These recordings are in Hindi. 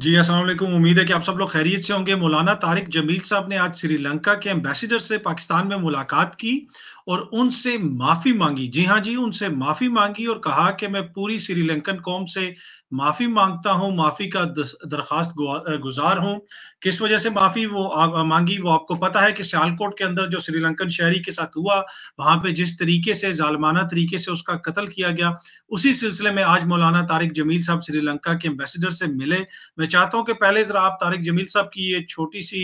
जी असल उम्मीद है कि आप सब लोग खैरियत से होंगे मौलाना तारिक जमील साहब ने आज श्रीलंका के एम्बेसडर से पाकिस्तान में मुलाकात की और उनसे माफ़ी मांगी जी हाँ जी उनसे माफ़ी मांगी और कहा कि मैं पूरी श्रीलंकन कौम से माफ़ी मांगता हूँ माफ़ी का दरखास्त गुजार हूँ किस वजह से माफ़ी वो मांगी वो आपको पता है कि सियालकोट के अंदर जो श्रीलंकन शहरी के साथ हुआ वहां पे जिस तरीके से जालमाना तरीके से उसका कत्ल किया गया उसी सिलसिले में आज मौलाना तारिक जमील साहब श्रीलंका के एम्बेसडर से मिले मैं चाहता हूं कि पहले जरा आप तारिक जमील साहब की ये छोटी सी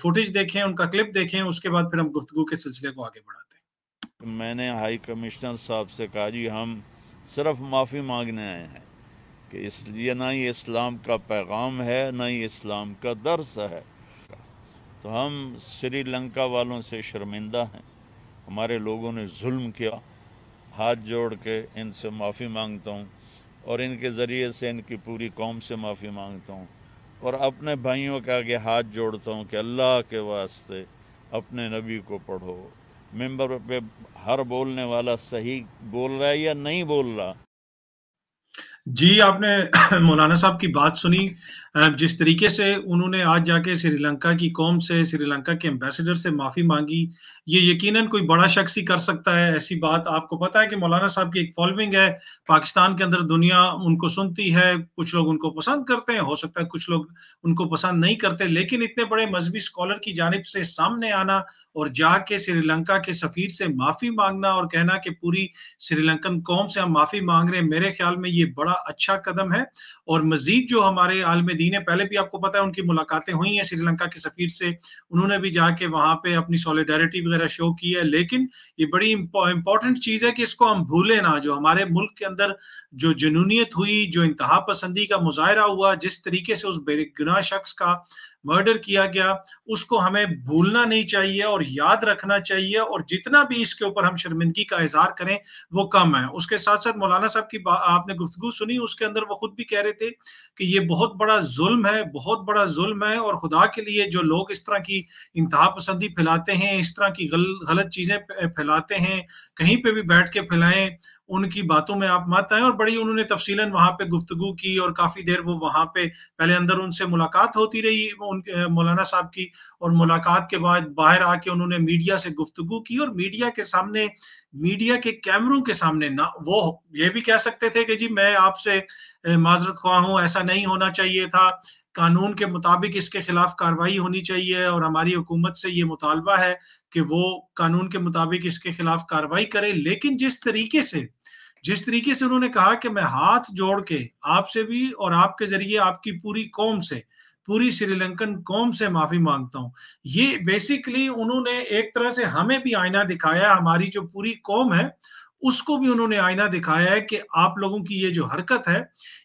फुटेज देखें उनका क्लिप देखें उसके बाद फिर हम गुफ्तु के सिलसिले को आगे बढ़ाते हैं तो मैंने हाई कमिश्नर साहब से कहा जी हम सिर्फ माफ़ी मांगने आए हैं कि इसलिए ना ही इस्लाम का पैगाम है ना ही इस्लाम का दर्स है तो हम श्रीलंका वालों से शर्मिंदा हैं हमारे लोगों ने जुल्म किया हाथ जोड़ के इनसे माफ़ी मांगता हूँ और इनके ज़रिए से इनकी पूरी कौम से माफ़ी मांगता हूँ और अपने भाइयों के आगे हाथ जोड़ता हूँ कि अल्लाह के वास्ते अपने नबी को पढ़ो मेंबर पे हर बोलने वाला सही बोल रहा है या नहीं बोल रहा जी आपने मौलाना साहब की बात सुनी जिस तरीके से उन्होंने आज जाके श्रीलंका की कौम से श्रीलंका के एम्बेसडर से माफ़ी मांगी ये यकीनन कोई बड़ा शख्स ही कर सकता है ऐसी बात आपको पता है कि मौलाना साहब की एक फॉलोइंग है पाकिस्तान के अंदर दुनिया उनको सुनती है कुछ लोग उनको पसंद करते हैं हो सकता है कुछ लोग उनको पसंद नहीं करते लेकिन इतने बड़े मजहबी स्कॉलर की जानब से सामने आना और जाके श्रीलंका के सफ़ीर से माफ़ी मांगना और कहना कि पूरी श्रीलंकन कौम से हम माफ़ी मांग रहे हैं मेरे ख्याल में ये बड़ा अच्छा कदम है और मजीद जो हमारे आलम दीने पहले भी आपको पता है उनकी मुलाकातें हुई हैं श्रीलंका के सफीर से उन्होंने भी जाके वहां पे अपनी सॉलिडारिटी वगैरह शो की है लेकिन ये बड़ी इंपॉर्टेंट चीज़ है कि इसको हम भूलें ना जो हमारे मुल्क के अंदर जो जुनूनीत हुई जो इंतहा पसंदी का मुजाहरा हुआ जिस तरीके से उस बेगुना शख्स का मर्डर किया गया उसको हमें भूलना नहीं चाहिए और याद रखना चाहिए और जितना भी इसके ऊपर हम शर्मिंदगी का इजहार करें वो कम है उसके साथ साथ मौलाना साहब की आपने गुफ्तु सुनी उसके अंदर वो खुद भी कह रहे थे कि ये बहुत बड़ा जुल्म है बहुत बड़ा जुल्म है और खुदा के लिए जो लोग इस तरह की इंतहा पसंदी फैलाते हैं इस तरह की गल, गलत चीज़ें फैलाते हैं कहीं पर भी बैठ के फैलाएं उनकी बातों में आप मत आए और बड़ी उन्होंने तफसीलन वहां पे गुफ्तगु की और काफ़ी देर वो वहां पे पहले अंदर उनसे मुलाकात होती रही उन मौलाना साहब की और मुलाकात के बाद बाहर आके उन्होंने मीडिया से गुफ्तगु की और मीडिया के सामने मीडिया के कैमरों के सामने ना वो ये भी कह सकते थे कि जी मैं आपसे माजरत ख्वा हूँ ऐसा नहीं होना चाहिए था कानून के मुताबिक इसके खिलाफ कार्रवाई होनी चाहिए और हमारी हुकूमत से ये मुतालबा है कि वो कानून के मुताबिक इसके खिलाफ कार्रवाई करे लेकिन जिस तरीके से जिस तरीके से उन्होंने कहा कि मैं हाथ जोड़ के आपसे भी और आपके जरिए आपकी पूरी कौम से पूरी श्रीलंकन कौम से माफी मांगता हूँ ये बेसिकली उन्होंने एक तरह से हमें भी आईना दिखाया हमारी जो पूरी कौम है उसको भी उन्होंने आईना दिखाया है कि आप लोगों की ये जो हरकत है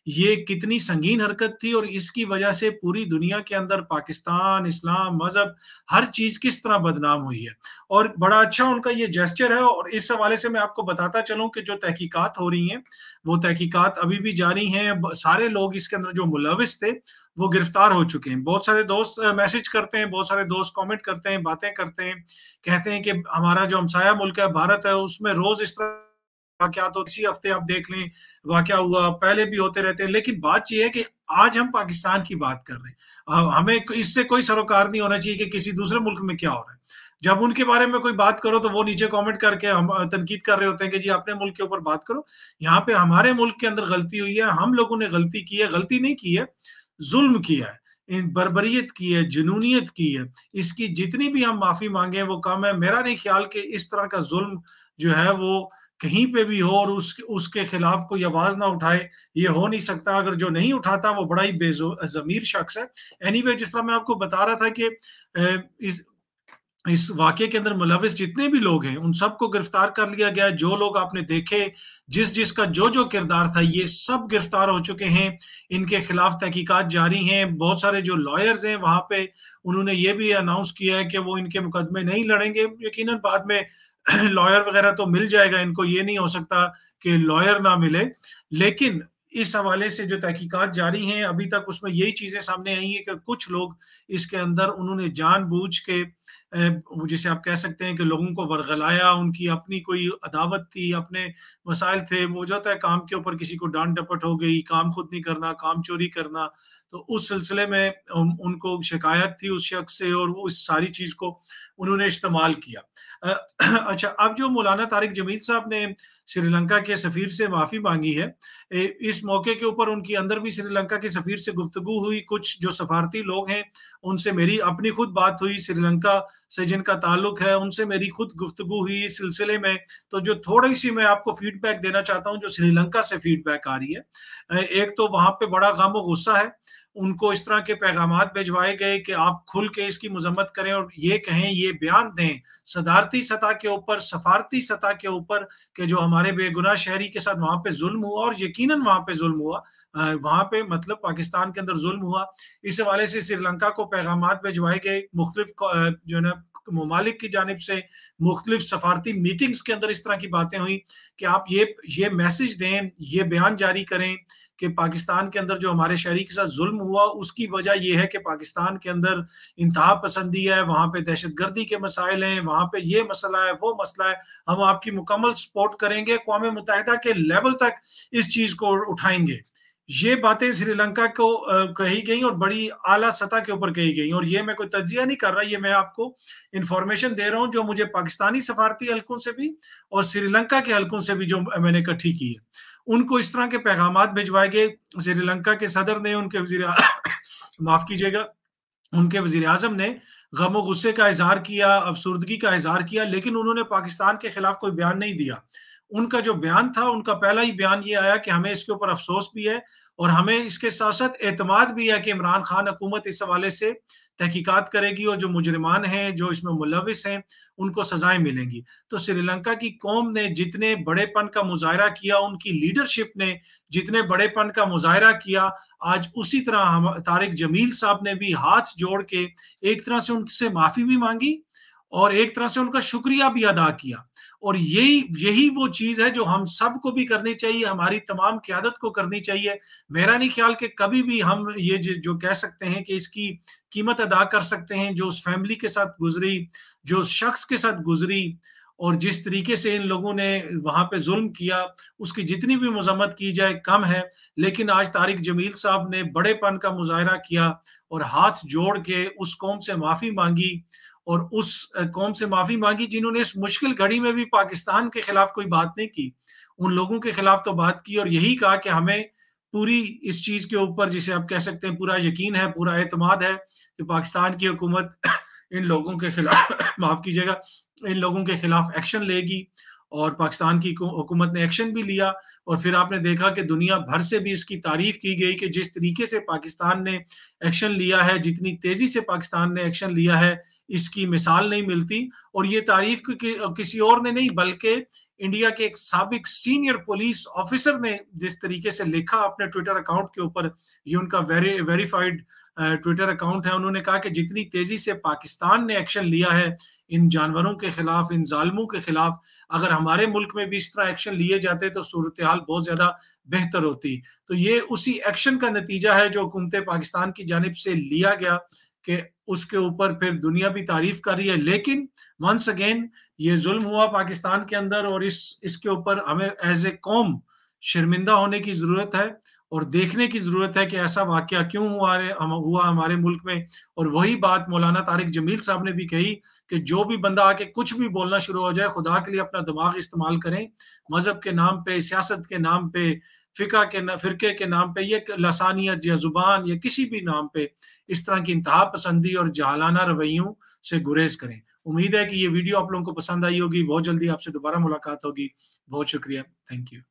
ये कितनी संगीन हरकत थी और इसकी वजह से पूरी दुनिया के अंदर पाकिस्तान इस्लाम मजहब हर चीज किस तरह बदनाम हुई है और बड़ा अच्छा उनका ये जेस्चर है और इस हवाले से मैं आपको बताता चलूं कि जो तहकीकात हो रही हैं वो तहकीकात अभी भी जारी हैं सारे लोग इसके अंदर जो मुलविस थे वो गिरफ्तार हो चुके हैं बहुत सारे दोस्त मैसेज करते हैं बहुत सारे दोस्त कमेंट करते हैं बातें करते हैं कहते हैं कि हमारा जो हमसाया मुल्क है भारत है उसमें रोज इस तरह वाक्या तो इसी हफ्ते आप देख लें वाक्य हुआ पहले भी होते रहते हैं लेकिन बात यह है कि आज हम पाकिस्तान की बात कर रहे हैं हाँ, हमें इससे कोई सरोकार नहीं होना चाहिए कि किसी दूसरे मुल्क में क्या हो रहा है जब उनके बारे में कोई बात करो तो वो नीचे कमेंट करके हम तनकीद कर रहे होते हैं कि जी अपने मुल्क के ऊपर बात करो यहाँ पे हमारे मुल्क के अंदर गलती हुई है हम लोगों ने गलती की है गलती नहीं की है जुल्म किया है इन बरबरीत की है जुनूनीत की है इसकी जितनी भी हम माफ़ी मांगे वो कम है मेरा नहीं ख्याल कि इस तरह का जुल्म जो है वो कहीं पे भी हो और उसके उसके खिलाफ कोई आवाज ना उठाए ये हो नहीं सकता अगर जो नहीं उठाता वो बड़ा ही बेजो जमीर शख्स है एनी anyway, जिस तरह मैं आपको बता रहा था कि इस इस वाक्य के अंदर मुलविस जितने भी लोग हैं उन सबको गिरफ्तार कर लिया गया जो लोग आपने देखे जिस जिसका जो जो किरदार था ये सब गिरफ्तार हो चुके हैं इनके खिलाफ तहकीकात जारी हैं बहुत सारे जो लॉयर्स हैं वहां पे उन्होंने ये भी अनाउंस किया है कि वो इनके मुकदमे नहीं लड़ेंगे यकीन बाद में लॉयर वगैरह तो मिल जाएगा इनको ये नहीं हो सकता कि लॉयर ना मिले लेकिन इस हवाले से जो तहकीकात जारी हैं अभी तक उसमें यही चीजें सामने आई हैं कि कुछ लोग इसके अंदर उन्होंने जानबूझ के जिसे आप कह सकते हैं कि लोगों को वरगलाया उनकी अपनी कोई अदावत थी अपने मसाइल थे वो जाता है काम के ऊपर किसी को डांट डपट हो गई काम खुद नहीं करना काम चोरी करना तो उस सिलसिले में उनको शिकायत थी उस शख्स से और वो इस सारी चीज़ को उन्होंने इस्तेमाल किया अच्छा अब जो मौलाना तारिक जमील साहब ने श्रीलंका के सफ़ीर से माफ़ी मांगी है इस मौके के ऊपर उनकी अंदर भी श्रीलंका के सफ़ीर से गुफ्तु हुई कुछ जो सफारती लोग हैं उनसे मेरी अपनी खुद बात हुई श्रीलंका से जिनका ताल्लुक है उनसे मेरी खुद गुफ्तगु हुई इस सिलसिले में तो जो थोड़ी सी मैं आपको फीडबैक देना चाहता हूँ जो श्रीलंका से फीडबैक आ रही है एक तो वहां पे बड़ा गम गुस्सा है उनको इस तरह के पैगाम भिजवाए गए कि आप खुल के इसकी मजम्मत करें और ये कहें ये बयान दें सदारती सतह के ऊपर सफारती सतह के ऊपर के जो हमारे बेगुनाह शहरी के साथ वहां पे जुल्म हुआ और यकीन वहां पे जुल्म हुआ वहां पे मतलब पाकिस्तान के अंदर जुल्म हुआ इस हवाले से श्रीलंका को पैगाम भिजवाए गए मुख्तलिफ जो है ना ममालिक की जानब से मुख्तलिफ सफारती मीटिंग्स के अंदर इस तरह की बातें हुई कि आप ये ये मैसेज दें ये बयान जारी करें कि पाकिस्तान के अंदर जो हमारे शहरी के साथ जुल्म हुआ उसकी वजह यह है कि पाकिस्तान के अंदर इंतहा पसंदी है वहां पे दहशत गर्दी के मसाइल हैं वहां पे ये मसला है वो मसला है हम आपकी मुकम्मल सपोर्ट करेंगे कौम मुतहदा के लेवल तक इस चीज़ को उठाएंगे ये बातें श्रीलंका को कही गई और बड़ी आला सतह के ऊपर कही गई और ये मैं कोई तजिया नहीं कर रहा ये मैं आपको इंफॉर्मेशन दे रहा हूँ जो मुझे पाकिस्तानी सफारती हलकों से भी और श्रीलंका के हल्कों से भी जो मैंने इकट्ठी की है उनको इस तरह के पैगाम भिजवाए गए श्रीलंका के सदर ने उनके वजीर माफ कीजिएगा उनके वजीर अजम ने गम व गुस्से का इजहार किया अफसरदगी का इजहार किया लेकिन उन्होंने पाकिस्तान के खिलाफ कोई बयान नहीं दिया उनका जो बयान था उनका पहला ही बयान ये आया कि हमें इसके ऊपर अफसोस भी है और हमें इसके साथ साथ एतमाद भी है कि इमरान खान हुकूमत इस हवाले से तहकीकात करेगी और जो मुजरमान हैं जो इसमें मुलविस हैं उनको सजाएं मिलेंगी तो श्रीलंका की कौम ने जितने बड़ेपन का मुजाहरा किया उनकी लीडरशिप ने जितने बड़ेपन का मुजाहरा किया आज उसी तरह हम तारिक जमील साहब ने भी हाथ जोड़ के एक तरह से उनसे माफ़ी भी मांगी और एक तरह से उनका शुक्रिया भी अदा किया और यही यही वो चीज है जो हम सबको भी करनी चाहिए हमारी तमाम क्यादत को करनी चाहिए मेरा नहीं ख्याल कि कभी भी हम ये जो कह सकते हैं कि इसकी कीमत अदा कर सकते हैं जो उस फैमिली के साथ गुजरी जो उस शख्स के साथ गुजरी और जिस तरीके से इन लोगों ने वहां पे जुल्म किया उसकी जितनी भी मजम्मत की जाए कम है लेकिन आज तारिक जमील साहब ने बड़ेपन का मुजाहरा किया और हाथ जोड़ के उस कौम से माफ़ी मांगी और उस कौम से माफी मांगी जिन्होंने इस मुश्किल घड़ी में भी पाकिस्तान के खिलाफ कोई बात नहीं की उन लोगों के खिलाफ तो बात की और यही कहा कि हमें पूरी इस चीज के ऊपर जिसे आप कह सकते हैं पूरा यकीन है पूरा एतमाद है कि पाकिस्तान की हुकूमत इन लोगों के खिलाफ माफ कीजिएगा इन लोगों के खिलाफ एक्शन लेगी और पाकिस्तान की हुकूमत ने एक्शन भी लिया और फिर आपने देखा कि दुनिया भर से भी इसकी तारीफ की गई कि जिस तरीके से पाकिस्तान ने एक्शन लिया है जितनी तेज़ी से पाकिस्तान ने एक्शन लिया है इसकी मिसाल नहीं मिलती और ये तारीफ कि, किसी और ने नहीं बल्कि इंडिया के एक सबक सीनियर पुलिस ऑफिसर ने जिस तरीके से लिखा अपने ट्विटर अकाउंट के ऊपर ये उनका वेरी वेरीफाइड ट्विटर अकाउंट है उन्होंने कहा कि जितनी तेजी से पाकिस्तान ने एक्शन लिया है इन जानवरों के खिलाफ इन जालमों के खिलाफ अगर हमारे मुल्क में भी इस तरह एक्शन लिए जाते तो सूरत हाल बहुत ज्यादा बेहतर होती तो ये उसी एक्शन का नतीजा है जो हुकूमत पाकिस्तान की जानब से लिया गया कि उसके ऊपर फिर दुनिया भी तारीफ कर रही है लेकिन वंस अगेन ये जुल्म हुआ पाकिस्तान के अंदर और इस इसके ऊपर हमें एज ए कौम शर्मिंदा होने की जरूरत है और देखने की जरूरत है कि ऐसा वाक्य क्यों हुआ हम, हुआ हमारे मुल्क में और वही बात मौलाना तारिक जमील साहब ने भी कही कि जो भी बंदा आके कुछ भी बोलना शुरू हो जाए खुदा के लिए अपना दिमाग इस्तेमाल करें मजहब के नाम पे सियासत के नाम पे फिका के ना, फिरके के नाम पे ये लसानियत या जुबान या किसी भी नाम पे इस तरह की इंतहा पसंदी और जहालाना रवैयों से गुरेज करें उम्मीद है कि ये वीडियो आप लोगों को पसंद आई होगी बहुत जल्दी आपसे दोबारा मुलाकात होगी बहुत शुक्रिया थैंक यू